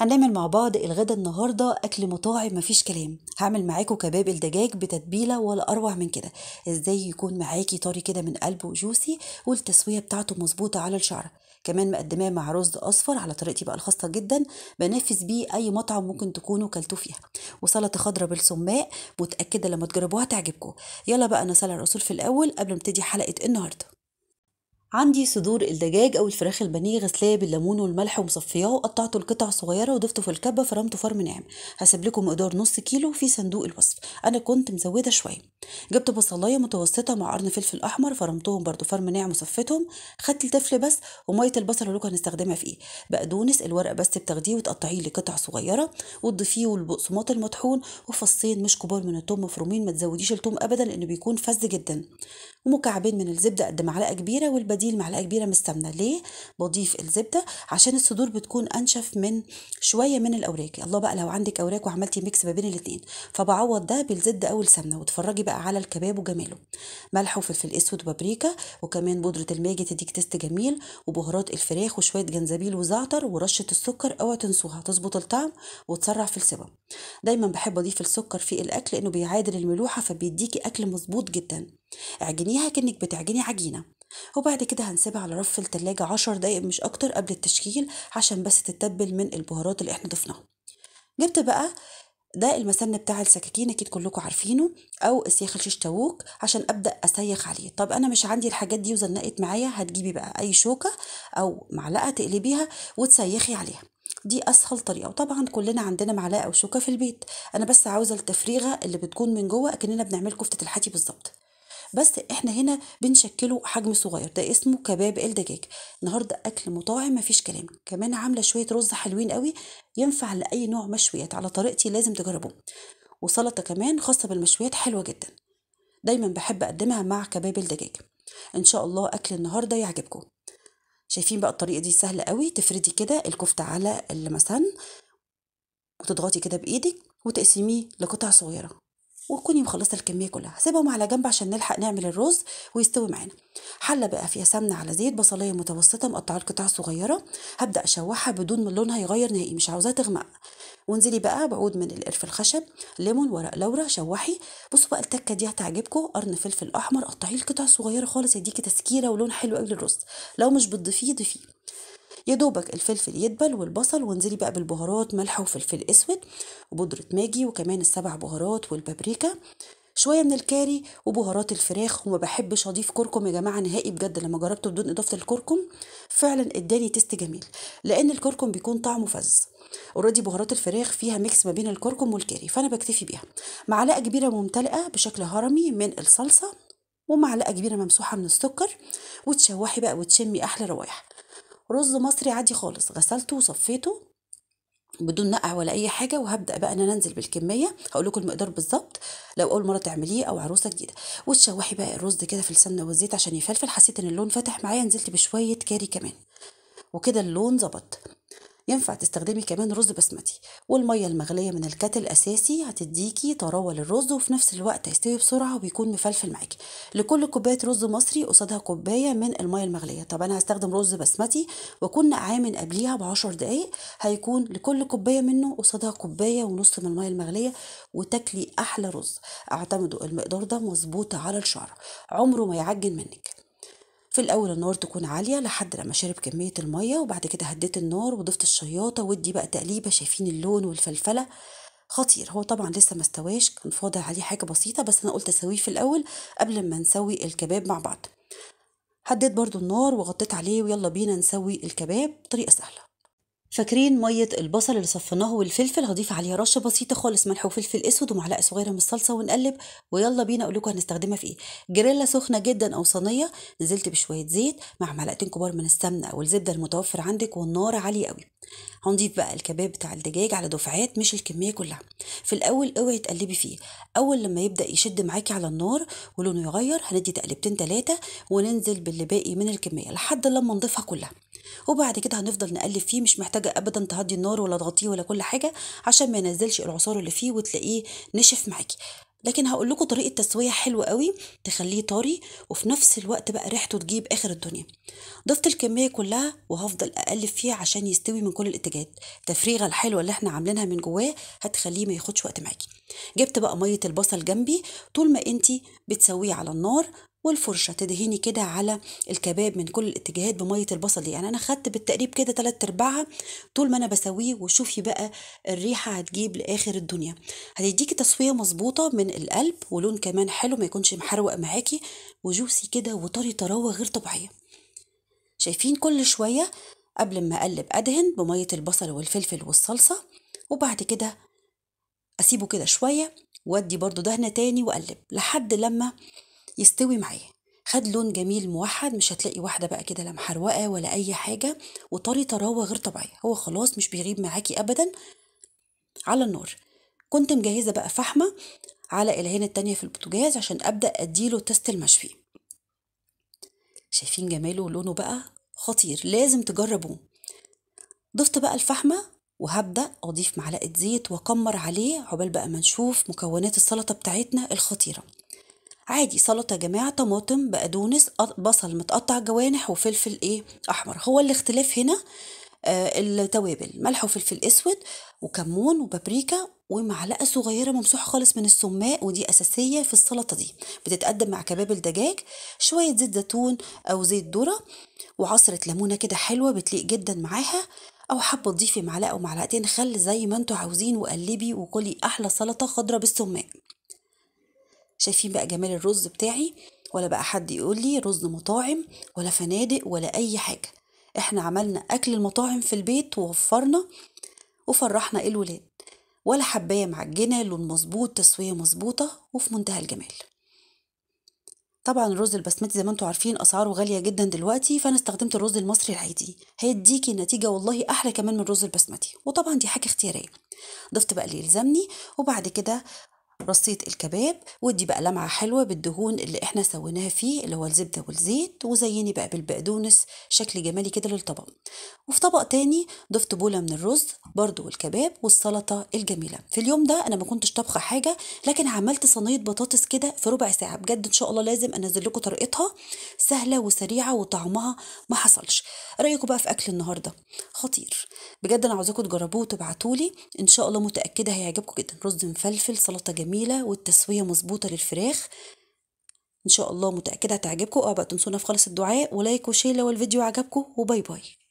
هنعمل مع بعض الغدا النهارده اكل مطاعم مفيش كلام هعمل معاكم كباب الدجاج بتتبيله ولا اروع من كده ازاي يكون معاكي طري كده من قلبه جوسي والتسويه بتاعته مظبوطه على الشعره كمان مقدماه مع رز اصفر على طريقتي بقى الخاصه جدا بنافس بيه اي مطعم ممكن تكونوا كلتوا فيها وسلطه خضراء بالسماق متاكده لما تجربوها تعجبكم يلا بقى انا سلع الرسول في الاول قبل ما ابتدي حلقه النهارده عندي صدور الدجاج او الفراخ البانيه غسلاه بالليمون والملح ومصفياه وقطعته لقطع صغيره وضفته في الكبه فرمته فرم ناعم هسيب لكم مقدار نص كيلو في صندوق الوصف انا كنت مزوده شويه جبت بصلايه متوسطه مع قرن فلفل احمر فرمتهم برده فرم ناعم وصفيتهم خدت التفل بس وميه البصل اللي كنا هنستخدمها في ايه بقدونس الورق بس بتاخديه وتقطعيه لقطع صغيره وتضيفيه والبقسماط المطحون وفصين مش كبار من الثوم مفرومين ما تزوديش الثوم ابدا لانه بيكون فز جدا ومكعبين من الزبده قد معلقه كبيره بديل معلقه كبيره مستمنه ليه بضيف الزبده عشان الصدور بتكون انشف من شويه من الاوراق الله بقى لو عندك اوراق وعملتي ميكس ما بين الاثنين فبعوض ده بالزبده او السمنه وتفرجي بقى على الكباب وجماله ملح وفلفل اسود وبابريكا وكمان بودره الماجي تديك تيست جميل وبهارات الفراخ وشويه جنزبيل وزعتر ورشه السكر اوعى تنسوها تظبط الطعم وتسرع في السوا دايما بحب اضيف السكر في الاكل لانه بيعادل الملوحه فبيديكي اكل مظبوط جدا اعجنيها كانك بتعجني عجينه وبعد كده هنسيبها على رف التلاجة عشر دقايق مش أكتر قبل التشكيل عشان بس تتبل من البهارات اللي احنا ضفناها جبت بقى ده المسن بتاع السكاكين اكيد كلكم عارفينه او السياخ الشيش تاووك عشان ابدا اسيخ عليه طب انا مش عندي الحاجات دي وزنقت معايا هتجيبي بقى اي شوكه او معلقه تقلبيها وتسيخي عليها دي اسهل طريقه وطبعا كلنا عندنا معلقه او شوكه في البيت انا بس عاوزه التفريغه اللي بتكون من جوه اكننا بنعمل كفته الحاتي بالظبط بس احنا هنا بنشكله حجم صغير ده اسمه كباب الدجاج النهارده اكل مطاعم مفيش كلام كمان عامله شويه رز حلوين قوي ينفع لاي نوع مشويات على طريقتي لازم تجربوه وسلطه كمان خاصه بالمشويات حلوه جدا دايما بحب اقدمها مع كباب الدجاج ان شاء الله اكل النهارده يعجبكم شايفين بقى الطريقه دي سهله قوي تفردي كده الكفته على المسن وتضغطي كده بايدك وتقسميه لقطع صغيره وتكوني مخلصه الكميه كلها هسيبهم على جنب عشان نلحق نعمل الرز ويستوي معانا حله بقى فيها سمنه على زيت بصليه متوسطه مقطعه لقطع صغيره هبدا اشوحها بدون ما لونها يغير نهائي مش عاوزاها تغمق وانزلي بقى بعود من القرف الخشب ليمون ورق لورا شوحي بصوا بقى التكه دي هتعجبكم قرن فلفل احمر قطعيه لقطع صغيره خالص هيديكي تسكيره ولون حلو قوي للرز لو مش بتضيفيه ضيفيه يا دوبك الفلفل يدبل والبصل وانزلي بقى بالبهارات ملح وفلفل اسود وبودره ماجي وكمان السبع بهارات والبابريكا شويه من الكاري وبهارات الفراخ وما بحبش اضيف كركم يا جماعه نهائي بجد لما جربته بدون اضافه الكركم فعلا اداني تيست جميل لان الكركم بيكون طعمه فز اوريدي بهارات الفراخ فيها ميكس ما بين الكركم والكاري فانا بكتفي بيها معلقه كبيره ممتلئه بشكل هرمي من الصلصه ومعلقه كبيره ممسوحه من السكر وتشوحي بقى وتشمي احلى روايح رز مصري عادي خالص غسلته وصفيته بدون نقع ولا اي حاجه وهبدا بقى ان انا انزل بالكميه هقول لكم المقدار بالظبط لو اول مره تعمليه او عروسه جديده وتشوحي بقى الرز كده في السمنه والزيت عشان يفلفل حسيت ان اللون فاتح معايا نزلت بشويه كاري كمان وكده اللون ظبط ينفع تستخدمي كمان رز بسمتي والميه المغليه من الكاتل اساسي هتديكي طراوه للرز وفي نفس الوقت هيستوي بسرعه وبيكون مفلفل معاكي لكل كوبايه رز مصري قصادها كوبايه من الميه المغليه طب انا هستخدم رز بسمتي واكون نقعاه من قبليها ب 10 دقائق هيكون لكل كوبايه منه قصادها كوبايه ونص من الميه المغليه وتاكلي احلى رز اعتمدوا المقدار ده مظبوط على الشعر عمره ما يعجن منك في الاول النار تكون عاليه لحد لما شرب كميه الميه وبعد كده هديت النار وضفت الشياطه ودي بقى تقليبه شايفين اللون والفلفله خطير هو طبعا لسه ما استواش كان فاضل عليه حاجه بسيطه بس انا قلت اسويه في الاول قبل ما نسوي الكباب مع بعض هديت برضو النار وغطيت عليه ويلا بينا نسوي الكباب طريقه سهله فاكرين ميه البصل اللي صفناه والفلفل هضيف عليها رشه بسيطه خالص ملح وفلفل اسود ومعلقه صغيره من الصلصه ونقلب ويلا بينا اقول لكم هنستخدمها في ايه جريلا سخنه جدا او صينيه نزلت بشويه زيت مع معلقتين كبار من السمنه او الزبده المتوفر عندك والنار عاليه قوي هنضيف بقى الكباب بتاع الدجاج على دفعات مش الكميه كلها في الاول اوعي تقلبي فيه اول لما يبدا يشد معاكي على النار ولونه يغير هندي تقلبتين ثلاثه وننزل باللي باقي من الكميه لحد لما نضيفها كلها وبعد كده هنفضل نقلب فيه مش محتاج محتاجه ابدا تهدي النار ولا تغطيه ولا كل حاجه عشان ما ينزلش العصاره اللي فيه وتلاقيه نشف معاكي لكن هقول لكم طريقه تسويه حلوه قوي تخليه طري وفي نفس الوقت بقى ريحته تجيب اخر الدنيا ضفت الكميه كلها وهفضل اقلب فيه عشان يستوي من كل الاتجاهات التفريغه الحلوه اللي احنا عاملينها من جواه هتخليه ما ياخدش وقت معاكي جبت بقى ميه البصل جنبي طول ما انت بتسويه على النار والفرشه تدهني كده على الكباب من كل الاتجاهات بميه البصل دي يعني انا خدت بالتقريب كده تلات ارباعها طول ما انا بسويه وشوفي بقى الريحه هتجيب لاخر الدنيا هتديكي تصفيه مظبوطه من القلب ولون كمان حلو ما يكونش محروق معاكي وجوسي كده وطري طراوه غير طبيعيه شايفين كل شويه قبل ما اقلب ادهن بميه البصل والفلفل والصلصه وبعد كده اسيبه كده شويه وادي برضو دهنه تاني واقلب لحد لما يستوي معاه خد لون جميل موحد مش هتلاقي واحده بقى كده لا محروقه ولا اي حاجه وطري طراوه غير طبيعيه هو خلاص مش بيغيب معاكي ابدا على النار كنت مجهزه بقى فحمه على الهين التانية في البوتاجاز عشان ابدا اديله تست المشفي شايفين جماله ولونه بقى خطير لازم تجربوه ضفت بقى الفحمه وهبدأ أضيف معلقة زيت وأكمر عليه عقبال بقى ما نشوف مكونات السلطة بتاعتنا الخطيرة عادي سلطه يا جماعه طماطم بقدونس بصل متقطع جوانح وفلفل ايه احمر هو الاختلاف هنا آه التوابل ملح وفلفل اسود وكمون وبابريكا ومعلقه صغيره ممسوحه خالص من السماق ودي اساسيه في السلطه دي بتتقدم مع كباب الدجاج شويه زيت زيتون او زيت ذره وعصره ليمونه كده حلوه بتليق جدا معاها او حابه تضيفي معلقه ومعلقتين خل زي ما انتوا عاوزين وقلبي وكلي احلى سلطه خضراء بالسماق شايفين بقى جمال الرز بتاعي ولا بقى حد يقول لي رز مطاعم ولا فنادق ولا اي حاجه احنا عملنا اكل المطاعم في البيت ووفرنا وفرحنا الولاد ولا حبايه معجنه لون مظبوط تسويه مظبوطه وفي منتهى الجمال طبعا الرز البسمتي زي ما انتم عارفين اسعاره غاليه جدا دلوقتي فانا استخدمت الرز المصري العادي هيديكي نتيجه والله احلى كمان من الرز البسمتي وطبعا دي حاجه اختياريه ضفت بقى اللي يلزمني وبعد كده رصيت الكباب ودي بقى لمعه حلوه بالدهون اللي احنا سويناها فيه اللي هو الزبده والزيت وزيني بقى بالبقدونس شكل جمالي كده للطبق وفي طبق تاني ضفت بوله من الرز برده والكباب والسلطه الجميله في اليوم ده انا ما كنتش طابخه حاجه لكن عملت صينيه بطاطس كده في ربع ساعه بجد ان شاء الله لازم انزل لكم طريقتها سهله وسريعه وطعمها ما حصلش رايكم بقى في اكل النهارده خطير بجد انا عاوزاكم تجربوه وتبعتولي ان شاء الله متاكده هيعجبكم جدا رز مفلفل سلطه جميله والتسويه مظبوطه للفراخ ان شاء الله متاكده هتعجبكم اوعوا بقى تنسونا في خالص الدعاء ولايك وشيله الفيديو عجبكم وباي باي